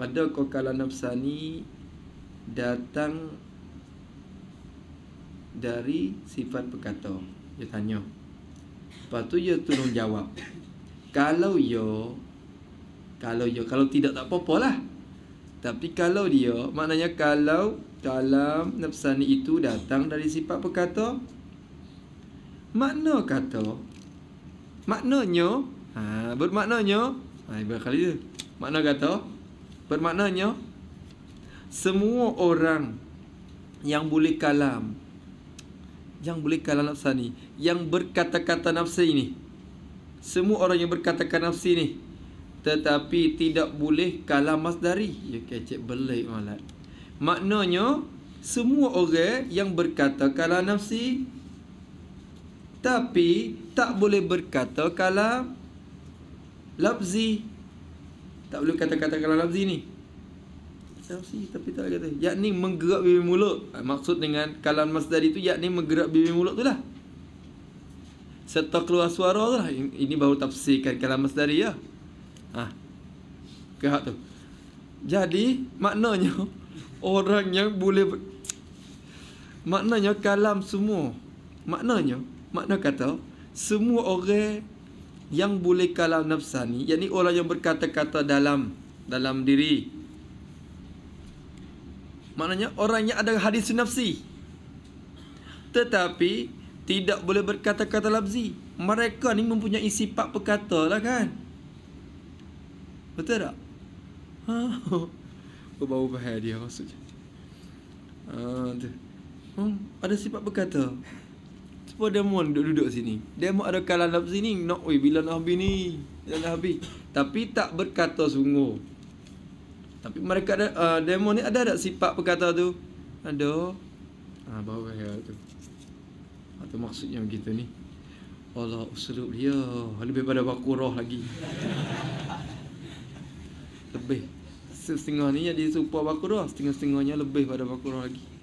pada kekalan nafsani datang dari sifat berkata dia tanya lepas tu dia turun jawab kalau yo kalau yo kalau tidak tak apa lah tapi kalau dia maknanya kalau dalam nafsani itu datang dari sifat berkata makna kata maknanya ha bermaknanya ha ibarat kali dia makna kata Bermaknanya Semua orang Yang boleh kalam Yang boleh kalam nafsa ni Yang berkata-kata nafsa ini Semua orang yang berkata-kata nafsa ini Tetapi tidak boleh kalam masdari Ya Kecik belik malat Maknanya Semua orang yang berkata-kata nafsi Tapi tak boleh berkata kalam Lapzi tak boleh kata-kata kalau lafzi ni Tafsi tapi tak kata Yakni menggerak bibir mulut ha, Maksud dengan kalam masdar itu Yakni menggerak bibir mulut tu lah Serta keluar suara tu lah Ini baru tafsirkan kalam masdar lah. ya Ha Kehak tu Jadi maknanya Orang yang boleh Maknanya kalam semua Maknanya Makna kata Semua orang yang boleh kalau nafsani yakni orang yang berkata-kata dalam dalam diri maknanya orang yang ada hadis nafsi tetapi tidak boleh berkata-kata lafzi mereka ni mempunyai sifat perkata lah kan betul tak ha bau oh, bahaya dia maksudnya ha, ada sifat berkata apa dia mohon duduk-duduk sini? Dia mahu ada kalan dalam sini. No, oi, bila nak habis ni? Bila nak habis? Tapi tak berkata sungguh. Tapi mereka ada, uh, demon ni ada tak sifat berkata tu? Ada. Ha, baru kaya tu. Atau maksudnya begitu ni. Allah usulup dia. Lebih pada baku roh lagi. lebih. Setengah ni yang dia supa baku roh. Setengah-setengahnya lebih pada baku roh lagi.